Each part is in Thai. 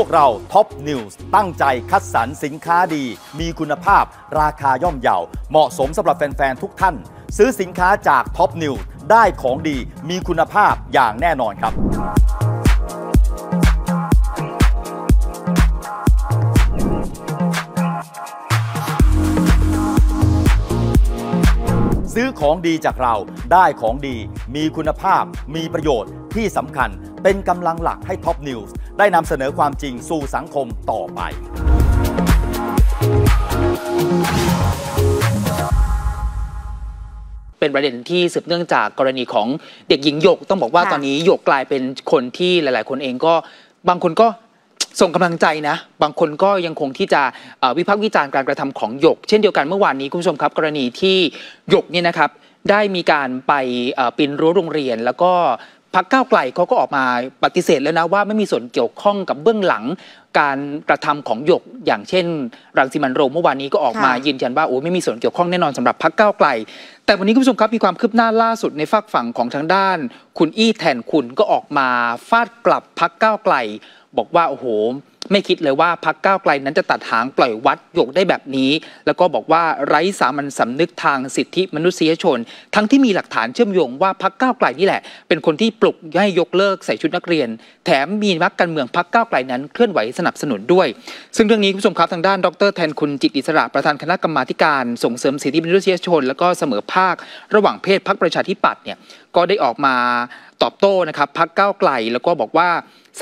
พวกเราท็อปนิวส์ตั้งใจคัดสรรสินค้าดี มีคุณภาพราคาย่อมเยาเหมาะสมสำหรับแฟน ๆ ทุกท่าน ซื้อสินค้าจากท็อปนิวส์ได้ของดีมีคุณภาพอย่างแน่นอนครับ ซื้อของดีจากเราได้ของดี มีคุณภาพมีประโยชน์ที่สำคัญเป็นกำลังหลักให้ท็อปนิวส์ได้นำเสนอความจริงสู่สังคมต่อไป เป็นประเด็นที่สืบเนื่องจากกรณีของเด็กหญิงหยกต้องบอกว่าตอนนี้หยกกลายเป็นคนที่หลายๆคนเองก็บางคนก็ส่งกำลังใจนะ บางคนก็ยังคงที่จะวิพากษ์วิจารณ์การกระทำของหยกเช่นเดียวกันเมื่อวานนี้คุณผู้ชมครับ กรณีที่หยกเนี่ยนะครับได้มีการไปปีนรั้วโรงเรียนแล้วก็พรรคก้าวไกลเขาก็ออกมาปฏิเสธแล้วนะว่าไม่มีส่วนเกี่ยวข้องกับเบื้องหลัง การกระทำของหยกอย่างเช่นรังสิมันโรมเมื่อวานนี้ก็ออกมายืนยันว่าโอ้ไม่มีส่วนเกี่ยวข้องแน่นอนสำหรับพรรคก้าวไกลแต่วันนี้คุณผู้ชมครับมีความคืบหน้าล่าสุดในฝากฝั่งของทางด้าน คุณอี้แทนคุณก็ออกมาฟาดกลับพรรคก้าวไกลบอกว่าโอ้โหไม่คิดเลยว่าพักก้าวไกลนั้นจะตัดหางปล่อยวัดโยกได้แบบนี้ แล้วก็บอกว่าไร้สามัญสำนึกทางสิทธิมนุษยชน ทั้งที่มีหลักฐานเชื่อมโยง ว่าพักก้าวไกลนี่แหละ เป็นคนที่ปลุกให้ยกเลิกใส่ชุดนักเรียน แถมมีนักการเมืองพักก้าวไกลนั้นเคลื่อนไหวสนับสนุนด้วย ซึ่งเรื่องนี้คุณผู้ชมครับทางด้านดรแทนคุณจิตอิสระประธานคณะกรรมาการ ส่งเสริมสิทธิมนุษยชนและก็เสมอภาคระหว่างเพศพักประชาธิปัตย์เนี่ยก็ได้ออกมาตอบโต้นะครับพักก้าวไกล แล้วก็บอกว่า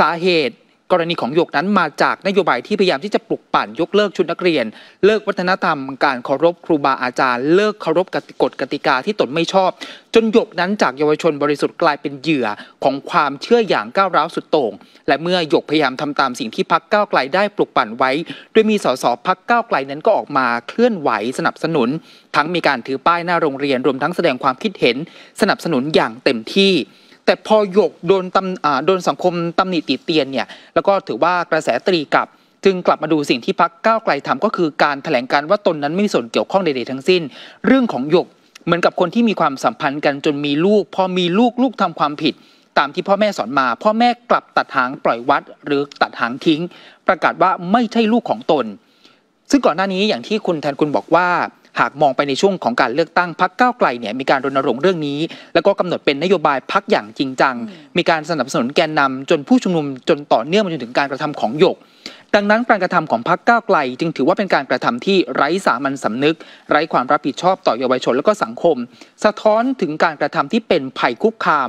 สาเหตุกรณีของหยกนั้นมาจากนโยบายที่พยายามที่จะปลุกปั่นยกเลิกชุดนักเรียน เลิกวัฒนธรรม การเคารพครูบาอาจารย์เลิกเคารพกฎกติกาที่ตนไม่ชอบ จนหยกนั้นจากเยาวชนบริสุทธิ์กลายเป็นเหยื่อของความเชื่ออย่างก้าวร้าวสุดโต่งและเมื่อหยกพยายามทำตามสิ่งที่พักก้าวไกลได้ปลุกปั่นไว้โดยมีสสพักก้าวไกลนั้นก็ออกมาเคลื่อนไหวสนับสนุน ทั้งมีการถือป้ายหน้าโรงเรียนรวมทั้งแสดงความคิดเห็น สนับสนุนอย่างเต็มที่แต่พอหยกโดนตำโดนสังคมตำหนิติเตียนเนี่ยแล้วก็ถือว่ากระแสตรีกลับ จึงกลับมาดูสิ่งที่พักก้าวไกลทำก็คือการแถลงการว่าตนนั้นไม่มีส่วนเกี่ยวข้องใดๆทั้งสิ้น เรื่องของหยกเหมือนกับคนที่มีความสัมพันธ์กันจนมีลูกพอมีลูกลูกทำความผิด ตามที่พ่อแม่สอนมา พ่อแม่กลับตัดหางปล่อยวัดหรือตัดหางทิ้ง ประกาศว่าไม่ใช่ลูกของตน ซึ่งก่อนหน้านี้อย่างที่คุณแทนคุณบอกว่าหากมองไปในช่วงของการเลือกตั้งพักก้าวไกลเนี่ยมีการรณรงค์เรื่องนี้ แล้วก็กำหนดเป็นนโยบายพักอย่างจริงจังมีการสนับสนุนแกนนำจนผู้ชุมนุมจนต่อเนื่องมาจนถึงการกระทำของหยกดังนั้นการกระทำของพรรคก้าวไกล จึงถือว่าเป็นการกระทำที่ไร้สามัญสำนึกไร้ความรับผิดชอบต่อเยาวชนและก็สังคม สะท้อนถึงการกระทำที่เป็นภัยคุกคาม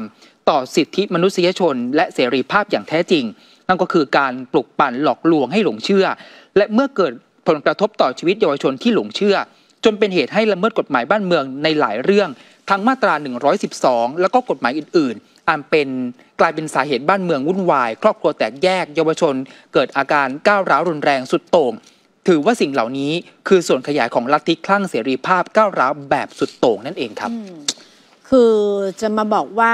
ต่อสิทธิมนุษยชนและเสรีภาพอย่างแท้จริง นั่นก็คือการปลุกปั่นหลอกลวงให้หลงเชื่อ และเมื่อเกิดผลกระทบต่อชีวิตเยาวชนที่หลงเชื่อจนเป็นเหตุให้ละเมิดกฎหมายบ้านเมืองในหลายเรื่อง ทั้งมาตรา 112 แล้วก็กฎหมายอื่น ๆ อันเป็นกลายเป็นสาเหตุบ้านเมืองวุ่นวาย ครอบครัวแตกแยกเยาวชน เกิดอาการก้าวร้าวรุนแรงสุดโต่ง ถือว่าสิ่งเหล่านี้คือส่วนขยายของลัทธิคลั่งเสรีภาพก้าวร้าวแบบสุดโต่งนั่นเองครับ คือจะมาบอกว่า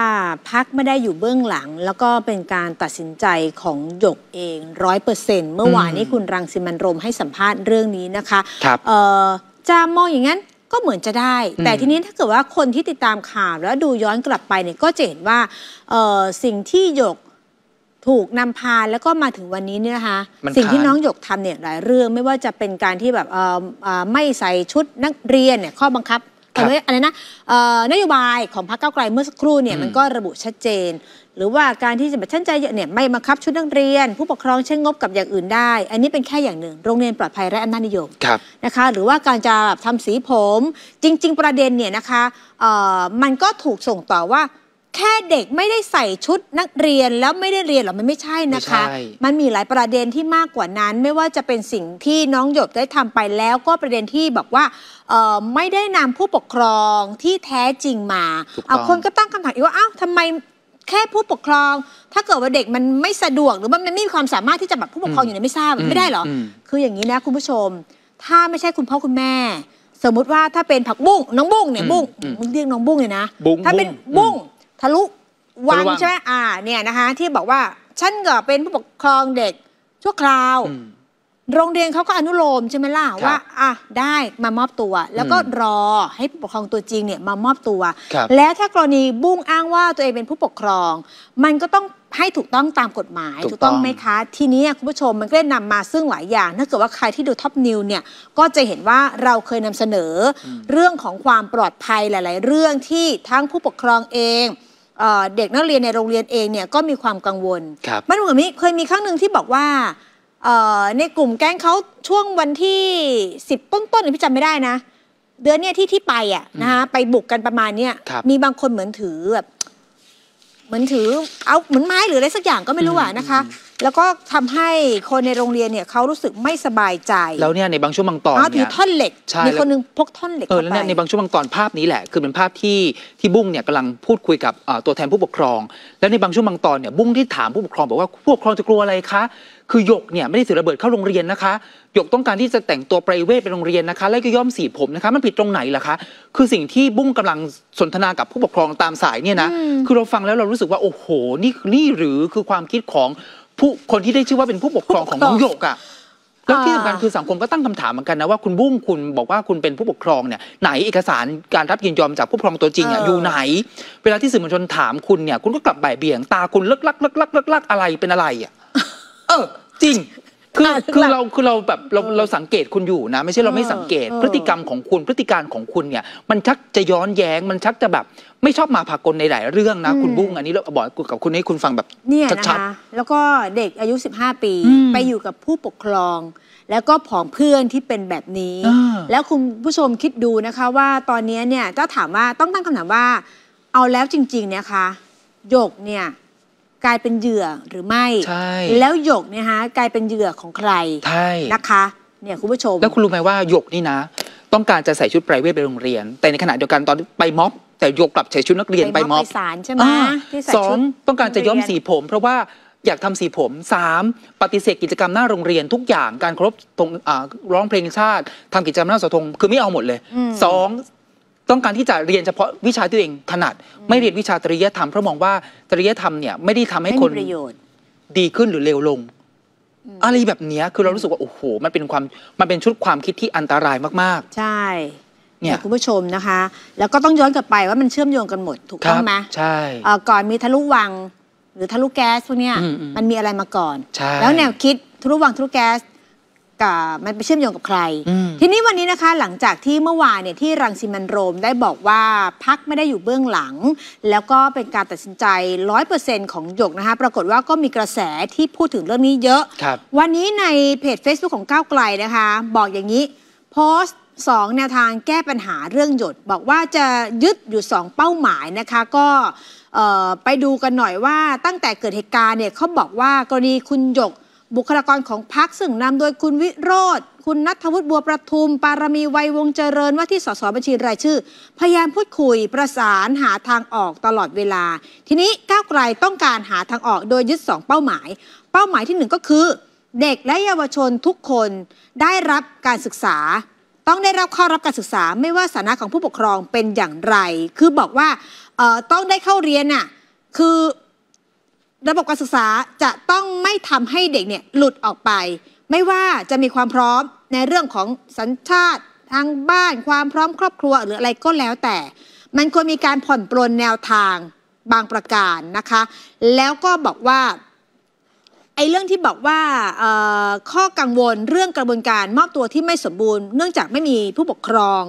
พักไม่ได้อยู่เบื้องหลัง แล้วก็เป็นการตัดสินใจของหยกเองร้อยเปอร์เซ็นต์เมื่อวานนี้คุณรังสิมันโรมให้สัมภาษณ์เรื่องนี้นะคะครับจะมองอย่างนั้นก็เหมือนจะได้ แต่ทีนี้ถ้าเกิดว่าคนที่ติดตามข่าวแล้วดูย้อนกลับไปเนี่ยก็จะเห็นว่าสิ่งที่หยกถูกนำพาแล้วก็มาถึงวันนี้เนี่ยนะคะสิ่งที่น้องหยกทำเนี่ยหลายเรื่องไม่ว่าจะเป็นการที่แบบไม่ใส่ชุดนักเรียนเนี่ยข้อบังคับแต่ไม่อะไรนะนโยบายของพรรคเก้าไกลเมื่อสักครู่เนี่ยมันก็ระบุชัดเจน หรือว่าการที่จะแบบชั้นใจเยอะเนี่ยไม่มาคับชุดนักเรียน ผู้ปกครองใช้งบกับอย่างอื่นได้ อันนี้เป็นแค่อย่างหนึ่งโรงเรียนปลอดภัยและอำนาจนิยมนะคะหรือว่าการจะทำสีผมจริง ๆ ประเด็นเนี่ยนะคะมันก็ถูกส่งต่อว่าแค่เด็กไม่ได้ใส่ชุดนักเรียนแล้วไม่ได้เรียนหรอมันไม่ใช่นะคะมมันมีหลายประเด็นที่มากกว่านั้นไม่ว่าจะเป็นสิ่งที่น้องหยบได้ทำไปแล้วก็ประเด็นที่บอกว่าไม่ได้นำผู้ปกครองที่แท้จริงมา เอาคนก็ตั้งคำถามอีกว่าอ้าวทำไมแค่ผู้ปกครอง ถ้าเกิดว่าเด็กมันไม่สะดวก หรือว่ามันไม่มีความสามารถที่จะแบบผู้ปกครองอยู่ในไม่ทราบไม่ได้หรอ คืออย่างนี้นะคุณผู้ชม ถ้าไม่ใช่คุณพ่อคุณแม่ สมมุติว่าถ้าเป็นผักบุ้งน้องบุ้งเนี่ยบุ้งเรียกน้องบุ้งเลยนะถ้าเป็นบุ้งทะลุวังใช่ไหมอ่าเนี่ยนะคะที่บอกว่าฉันก็เป็นผู้ปกครองเด็กชั่วคราว โรงเรียนเขาก็อนุโลมใช่ไหมล่ะว่าอ่ะได้มามอบตัว แล้วก็รอให้ผู้ปกครองตัวจริงเนี่ยมามอบตัว แล้วถ้ากรณีบุ้งอ้างว่าตัวเองเป็นผู้ปกครอง มันก็ต้องให้ถูกต้องตามกฎหมาย ถูกต้ององไหมคะ ทีนี้คุณผู้ชมมันก็ได้นำมาซึ่งหลายอย่างถ้าเกิดว่าใครที่ดูท็อปนิวเนี่ยก็จะเห็นว่าเราเคยนำเสนอเรื่องของความปลอดภัยหลายๆ เรื่องที่ทั้งผู้ปกครองเองเด็กนักเรียนในโรงเรียนเองเนี่ยก็มีความกังวลมันเหมือนมีเคยมีครั้งหนึ่งที่บอกว่าในกลุ่มแก๊งเขาช่วงวันที่สิบต้นๆหรือพี่จำไม่ได้นะ เดือนเนี้ยที่ที่ไปอ่ะนะคะไปบุกกันประมาณเนี้ยมีบางคนเหมือนถือแบบเหมือนถือเอาเหมือนไม้หรืออะไรสักอย่างก็ไม่รู้อ่ะนะคะแล้วก็ทำให้คนในโรงเรียนเนี่ยเขารู้สึกไม่สบายใจแล้วเนี่ยในบางช่วงบางตอนเนี่ยถือท่อนเหล็กมีคนนึงพกท่อนเหล็กเขแล้วเนี่ยในบางช่วงบางตอนภาพนี้แหละ คือเป็นภาพที่ที่บุ้งเนี่ยกำลังพูดคุยกับตัวแทนผู้ปกครองแล้วในบางช่วงบางตอนเนี่ยบุ้งที่ถามผู้ปกครอง บอกว่าผู้ปกครองจะกลัวอะไรคะคือหยกเนี่ยไม่ได้ถือระเบิดเข้าโรงเรียนนะคะหยกต้องการที่จะแต่งตัวไปเวทไปโรงเรียนนะคะ และก็ย้อมสีผมนะคะมันผิดตรงไหนล่ะคะคือสิ่งที่บุ้งกำลังสนทนากับผู้ปกครองตามสายเนี่ยนะคือเราฟังแล้วเรารู้สึกว่าโอ้โหนี่นี่หรือคือความคิดของผู้คนที่ได้ชื่อว่าเป็นผู้ปกครองของน้องหยกอ่ะแล้วที่สำคัญคือสังคมก็ตั้งคำถามเหมือนกันนะว่าคุณบุ้งคุณบอกว่าคุณเป็นผู้ปกครองเนี่ยไหนเอกสารการรับยินยอมจากผู้ปกครองตัวจริงอ่ะอยู่ไหนเวลาที่สื่อมวลชนถามคุณเนี่ยคุณก็กลับบ่ายเบี่ยงตาคุณเลิกลักเลิกลักเลิกลักอะไรเป็นอะไรอ่ะเออจริงคือคือเราคือเราแบบเราเราสังเกตคุณอยู่นะ ไม่ใช่เราไม่สังเกตพฤติกรรมของคุณพฤติการของคุณเนี่ย มันชักจะย้อนแย้ง มันชักจะแบบ ไม่ชอบมาพากลในหลายเรื่องนะคุณบุ้งอันนี้เราบอกกับคุณให้คุณฟังแบบเนี่ยนะคะแล้วก็เด็กอายุ15ปีไปอยู่กับผู้ปกครอง แล้วก็ผองเพื่อนที่เป็นแบบนี้ แล้วคุณผู้ชมคิดดูนะคะ ว่าตอนนี้เนี่ยจ้าถามว่าต้องตั้งคำถามว่า เอาแล้วจริงๆนะคะหยกเนี่ยกลายเป็นเหยื่อหรือไม่ ใช่ แล้วหยกเนี่ยฮะกลายเป็นเหยื่อของใคร ใช่ นะคะ เนี่ยคุณผู้ชม แล้วคุณรู้ไหมว่าหยกนี่นะต้องการจะใส่ชุดไพรเวทไปโรงเรียน แต่ในขณะเดียวกันตอนไปม็อบแต่หยกกลับใส่ชุดนักเรียนไปม็อบสศาลใช่ไหมสองต้องการจะย้อมสีผมเพราะว่าอยากทำสีผม 3. ปฏิเสธกิจกรรมหน้าโรงเรียน ทุกอย่างการครบตรงร้องเพลงชาติทำกิจกรรมหน้าสะทงคือไม่เอาหมดเลย 2. ต้องการที่จะเรียนเฉพาะวิชาตัวเองถนัดไม่เรียนวิชาตรียธรรมเพราะมองว่าตรียธรรมเนี่ยไม่ได้ทำให้คนประโยชน์ดีขึ้นหรือเลวลงอะไรแบบนี้คือเรารู้สึกว่าโอ้โหมันเป็นความมันเป็นชุดความคิดที่อันตรายมากๆ ใช่เนี่ยคุณผู้ชมนะคะ แล้วก็ต้องย้อนกลับไปว่ามันเชื่อมโยงกันหมดถูกต้องไหมใช่ก่อนมีทะลุวัง หรือทะลุแก๊สพวกนี้มันมีอะไรมาก่อนแล้วแนวคิดทะลุวังทะลุแก๊สกับมันไปเชื่อมโยงกับใคร ทีนี้วันนี้นะคะ หลังจากที่เมื่อวานเนี่ยที่รังสิมันโรมได้บอกว่าพักไม่ได้อยู่เบื้องหลัง แล้วก็เป็นการตัดสินใจร้อยเปอร์เซ็นต์ของหยกนะคะปรากฏว่าก็มีกระแสที่พูดถึงเรื่องนี้เยอะ วันนี้ในเพจ Facebook ของก้าวไกล นะคะ บอกอย่างนี้โพสต์สองแนวทางแก้ปัญหาเรื่องหยด บอกว่าจะยึดอยู่ 2 เป้าหมายนะคะก็ไปดูกันหน่อยว่าตั้งแต่เกิดเหตุการณ์เนี่ยเขาบอกว่ากรณีคุณหยกบุคลากรของพักซึ่งนำโดยคุณวิโรธคุณนัทวุฒิบัวประทุม ปารมีไวยวงเจริญว่าที่สสบัญชีรายชื่อ พยายามพูดคุยประสานหาทางออกตลอดเวลา ทีนี้ก้าวไกลต้องการหาทางออกโดยยึด2เป้าหมาย เป้าหมายที่1ก็คือ เด็กและเยาวชนทุกคนได้รับการศึกษา ต้องได้รับเข้ารับการศึกษา ไม่ว่าสถานะของผู้ปกครองเป็นอย่างไร คือบอกว่าต้องได้เข้าเรียนน่ะคือระบบการศึกษาจะต้องไม่ทำให้เด็กเนี่ยหลุดออกไป ไม่ว่าจะมีความพร้อมในเรื่องของสัญชาติทางบ้านความพร้อมครอบครัวหรืออะไรก็แล้วแต่ มันควรมีการผ่อนปลนแนวทางบางประการนะคะ แล้วก็บอกว่าไอ้เรื่องที่บอกว่าข้อกังวลเรื่องกระบวนการมอบตัวที่ไม่สมบูรณ์ เนื่องจากไม่มีผู้ปกครอง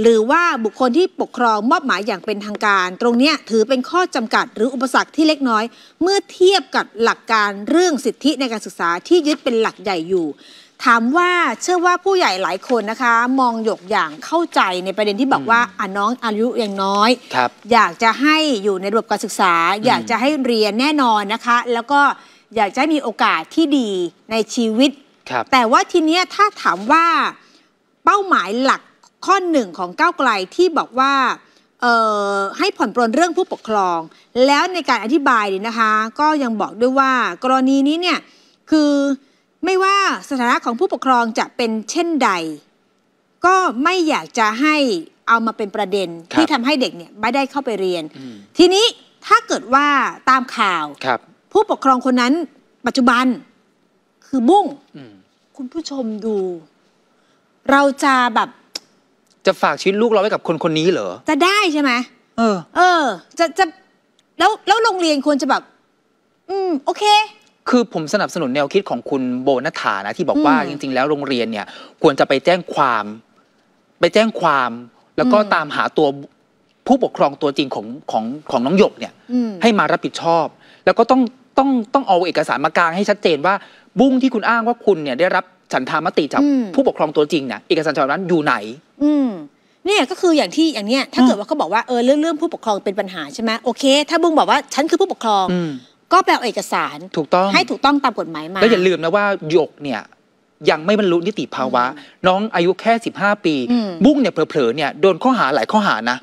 หรือว่าบุคคลที่ปกครองมอบหมายอย่างเป็นทางการ ตรงนี้ถือเป็นข้อจำกัดหรืออุปสรรคที่เล็กน้อย เมื่อเทียบกับหลักการเรื่องสิทธิในการศึกษาที่ยึดเป็นหลักใหญ่อยู่ ถามว่าเชื่อว่าผู้ใหญ่หลายคนนะคะ มองหยกอย่างเข้าใจในประเด็นที่บอกว่าอ่าน้องอายุยังน้อย อยากจะให้อยู่ในระบบการศึกษา อยากจะให้เรียนแน่นอนนะคะ แล้วก็อยากจะให้มีโอกาสที่ดีในชีวิตแต่ว่าทีนี้ถ้าถามว่าเป้าหมายหลักข้อหนึ่งของก้าวไกลที่บอกว่าให้ผ่อนปลนเรื่องผู้ปกครอง แล้วในการอธิบายนี่นะคะ ก็ยังบอกด้วยว่า กรณีนี้เนี่ยคือไม่ว่าสถานะของผู้ปกครองจะเป็นเช่นใด ก็ไม่อยากจะให้เอามาเป็นประเด็นที่ทำให้เด็กเนี่ยไม่ได้เข้าไปเรียน ทีนี้ถ้าเกิดว่าตามข่าวผู้ปกครองคนนั้นปัจจุบันคือมุ่งคุณผู้ชมดู เราจะแบบจะฝากชีวิตลูกเราไว้กับคนคนนี้เหรอ จะได้ใช่ไหมเออ เออ จะ จะ แล้ว แล้ว โรงเรียน ควร จะ แบบ อืม โอเค คือ ผม สนับสนุน แนวคิด ของ คุณ โบนัฐานะ ที่ บอก ว่า จริงๆแล้ว โรงเรียน เนี่ย ควร จะ ไป แจ้ง ความ ไป แจ้ง ความ แล้วก็ ตาม หา ตัว ผู้ ปกครอง ตัว จริง ของ ของ ของ น้องหยกเนี่ย ให้ มา รับ ผิด ชอบ แล้วก็ ต้อง ต้อง ต้องเอาเอกสาร มากาง ให้ ชัดเจน ว่า บุ้ง ที่ คุณ อ้าง ว่า คุณ เนี่ย ได้ รับฉันทามติ จาก ผู้ ปกครองตัวจริงเนี่ยเอกสารฉบับนั้นอยู่ไหนอืมเนี่ยก็คืออย่างที่อย่างเนี้ยถ้าเกิดว่าเขาบอกว่าเออเรื่องเรื่องผู้ปกครองเป็นปัญหาใช่ไหมโอเค ถ้าบุ้งบอกว่าฉันคือผู้ปกครองก็แปลเอกสารถูกต้องให้ถูกต้องตามกฎหมายมาแล้วอย่าลืมนะว่าหยกเนี่ยยังไม่บรรลุนิติภาวะ น้องอายุแค่ 15 ปี บุ้งเนี่ยเผลอๆเนี่ยโดนข้อหาหลายข้อหานะ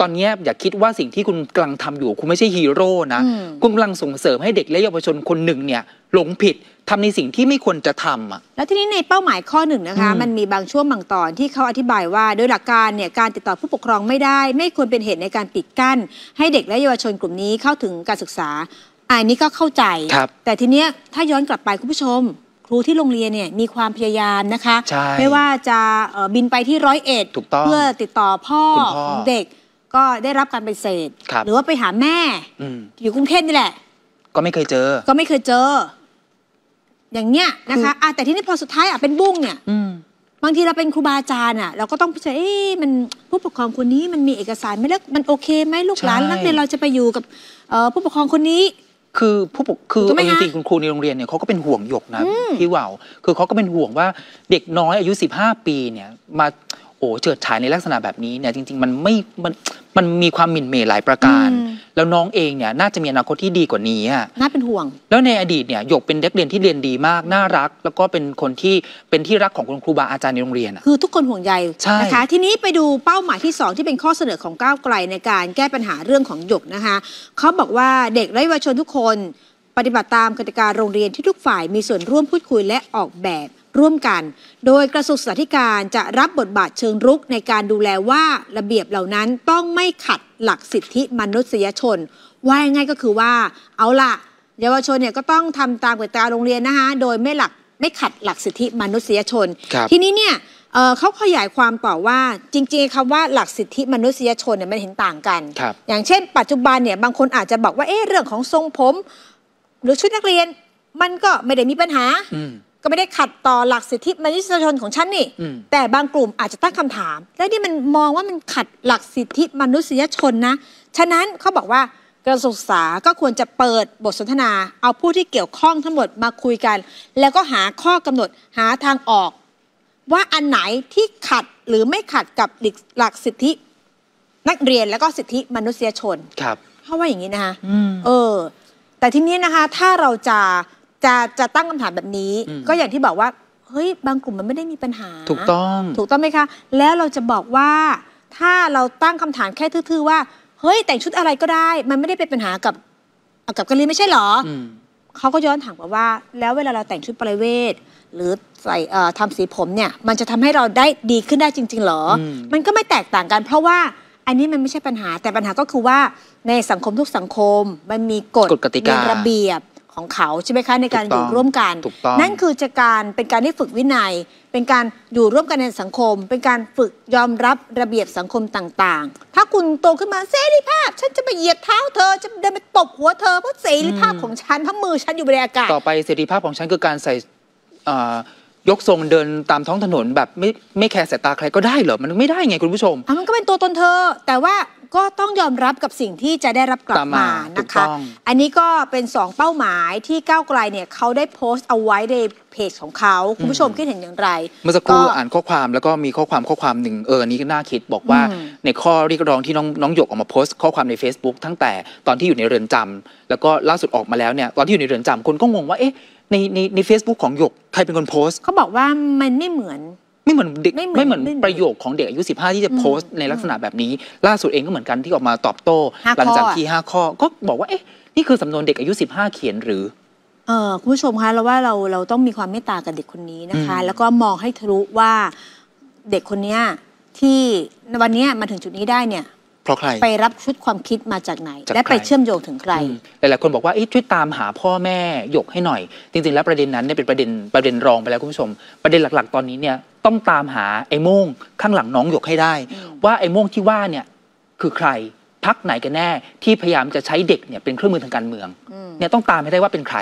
ตอนนี้อย่าคิดว่าสิ่งที่คุณกำลังทำอยู่คุณไม่ใช่ฮีโร่นะคุณกำลังส่งเสริมให้เด็กและเยาวชนคนหนึ่งเนี่ยหลงผิดทำในสิ่งที่ไม่ควรจะทำอ่ะ แล้วทีนี้ในเป้าหมายข้อหนึ่งนะคะ มันมีบางช่วงบางตอนที่เขาอธิบายว่า โดยหลักการเนี่ยการติดต่อผู้ปกครองไม่ได้ ไม่ควรเป็นเหตุในการปิดกั้น ให้เด็กและเยาวชนกลุ่มนี้เข้าถึงการศึกษา อันนี้ก็เข้าใจแต่ทีเนี้ยถ้าย้อนกลับไปคุณผู้ชมครูที่โรงเรียนเนี่ยมีความพยายามนะคะ ไม่ว่าจะบินไปที่ร้อยเอ็ดเพื่อติดต่อพ่อของเด็กก็ได้รับการปฏิเสธหรือว่าไปหาแม่อยู่กรุงเทพนี่แหละ ก็ไม่เคยเจอ ก็ไม่เคยเจออย่างเงี้ยนะคะอ่ะแต่ที่นี่พอสุดท้ายอ่ะเป็นบุ้งเนี่ยบางทีเราเป็นครูบาอาจารย์อ่ะเราก็ต้องพิจารณาเอ๊ะมันผู้ปกครองคนนี้มันมีเอกสารไหมแล้วมันโอเคไหมลูกหลาน นักเรียนเราจะไปอยู่กับผู้ปกครองคนนี้ คือผู้ปกคือจริงๆคุณครูในโรงเรียนเนี่ยเขาก็เป็นห่วงหยกนะพี่ว่าวคือเขาก็เป็นห่วงว่าเด็กน้อยอายุ15ปีเนี่ยมาโอ้เจิดฉายในลักษณะแบบนี้เนี่ยจริงๆมันไม่มันมันมีความหมิ่นเมหลายประการ แล้วน้องเองเนี่ยน่าจะมีอนาคตที่ดีกว่านี้อ่ะน่าเป็นห่วง แล้วในอดีตเนี่ยหยกเป็นเด็กเรียนที่เรียนดีมากน่ารัก แล้วก็เป็นคนที่เป็นที่รักของคุณครูบาอาจารย์ในโรงเรียนคือทุกคนห่วงใยนะคะทีนี้ไปดูเป้าหมายที่ 2 ที่เป็นข้อเสนอของก้าวไกลในการแก้ปัญหาเรื่องของหยกนะคะเขาบอกว่าเด็กและเยาวชนทุกคนปฏิบัติตามกติกาโรงเรียนที่ทุกฝ่าย มีส่วนร่วมพูดคุยและออกแบบร่วมกัน โดยกระทรวงศึกษาธิการจะรับบทบาทเชิงรุกในการดูแลว่าระเบียบเหล่านั้นต้องไม่ขัดหลักสิทธิมนุษยชน ว่างไงก็คือว่าเอาละเยาวชนเนี่ยก็ต้องทำตามกฎตาโรงเรียนนะคะโดยไม่หลักไม่ขัดหลักสิทธิมนุษยชน ทีนี้เนี่ยเขาขยายความต่อว่าจริงๆคำว่าหลักสิทธิมนุษยชนเนี่ยมันเห็นต่างกัน อย่างเช่น ปัจจุบันเนี่ยบางคนอาจจะบอกว่าเอ๊ะเรื่องของทรงผม หรือชุดนักเรียนมันก็ไม่ได้มีปัญหาก็ไม่ได้ขัดต่อหลักสิทธิมนุษยชนของฉันนี่แต่บางกลุ่มอาจจะตั้งคำถาม และนี่มันมองว่ามันขัดหลักสิทธิมนุษยชนนะฉะนั้นเขาบอกว่ากระทรวงศึกษาก็ควรจะเปิดบทสนทนา เอาผู้ที่เกี่ยวข้องทั้งหมดมาคุยกัน แล้วก็หาข้อกำหนดหาทางออก ว่าอันไหนที่ขัดหรือไม่ขัดกับหลักสิทธิ นักเรียนแล้วก็สิทธิมนุษยชนครับ เพราะว่าอย่างนี้นะคะเออ แต่ทีนี้นะคะ ถ้าเราจะจะจะตั้งคำถามแบบนี้ก็อย่างที่บอกว่าเฮ้ยบางกลุ่มมันไม่ได้มีปัญหาถูกต้องถูกต้องไหมคะ แล้วเราจะบอกว่า ถ้าเราตั้งคำถามแค่ทื่อๆว่าเฮ้ยแต่งชุดอะไรก็ได้ มันไม่ได้เป็นปัญหากับกับกะรีไม่ใช่หรอ เขาก็ย้อนถามมาว่า แล้วเวลาเราแต่งชุดปรเวทหรือใส่ทำสีผมเนี่ยมันจะทำให้เราได้ดีขึ้นได้จริงๆหรอ มันก็ไม่แตกต่างกันเพราะว่าอันนี้มันไม่ใช่ปัญหา แต่ปัญหาก็คือว่าในสังคมทุกสังคมมันมีกฎกฎกติการะเบียบของเขาใช่ไหมคะในการอยู่ร่วมกันนั่นคือจะการเป็นการที่ฝึกวินัย เป็นการอยู่ร่วมกันในสังคม เป็นการฝึกยอมรับระเบียบสังคมต่างๆ ถ้าคุณโตขึ้นมาเสรีภาพ ฉันจะไปเหยียดเท้าเธอ จะเดินไปตบหัวเธอเพราะเสรีภาพของฉันเพราะมือฉันอยู่ในอากาศต่อไปเสรีภาพของฉันคือการใส่ยกทรงเดินตามท้องถนน แบบไม่ไม่แคร์สายตาใครก็ได้เหรอมันไม่ได้ไงคุณผู้ชมมันก็เป็นตัวตนเธอแต่ว่าก็ต้องยอมรับกับสิ่งที่จะได้รับกลับมานะคะอันนี้ก็เป็น2เป้าหมายที่ก้าวไกลเนี่ยเขาได้โพสต์เอาไว้ในเพจของเขาคุณผู้ชมคิดเห็นอย่างไร เมื่อสักครู่อ่านข้อความแล้วก็มีข้อความข้อความหนึ่งเออนี้น่าคิดบอกว่า ในข้อเรียกร้องที่น้องน้องหยกออกมาโพสต์ข้อความใน Facebook ตั้งแต่ตอนที่อยู่ในเรือนจำ แล้วก็ล่าสุดออกมาแล้วเนี่ยตอนที่อยู่ในเรือนจำคนก็งงว่าเอ๊ะในในในเฟซบุ๊กของหยกใครเป็นคนโพสต์เขาบอกว่ามันไม่เหมือนไม่เหมือนเด็กไม่เหมือนประโยคของเด็กอายุ 15 ที่จะโพสต์ในลักษณะแบบนี้ ล่าสุดเองก็เหมือนกันที่ออกมาตอบโต้หลังจากที่ 5 ข้อ ก็บอกว่าเอ๊ะ นี่คือสำนวนเด็กอายุ 15 เขียนหรือ เออคุณผู้ชมคะเราว่าเราเราต้องมีความเมตตากับเด็กคนนี้นะคะ แล้วก็มองให้ทะลุว่าเด็กคนเนี้ยที่ วันเนี้ยมาถึงจุดนี้ได้เนี่ยพราะใครไปรับชุดความคิดมาจากไหนและไปเชื่อมโยงถึงใครหลายๆคนบอกว่าอช่วยตามหาพ่อแม่หยกให้หน่อย จริงๆแล้วประเด็นนั้นเนี่ยเป็นประเด็นประเด็นรองไปแล้วคุณผู้ชมประเด็นหลักๆ ตอนนี้เนี่ยต้องตามหาไอ้โม่งข้างหลังน้องหยกให้ได้ ว่าไอ้โม่งที่ว่าเนี่ยคือใครพักไหนกันแน่ที่พยายามจะใช้เด็กเนี่ยเป็นเครื่องมือทางการเมืองเนี่ยต้องตามให้ได้ว่าเป็นใคร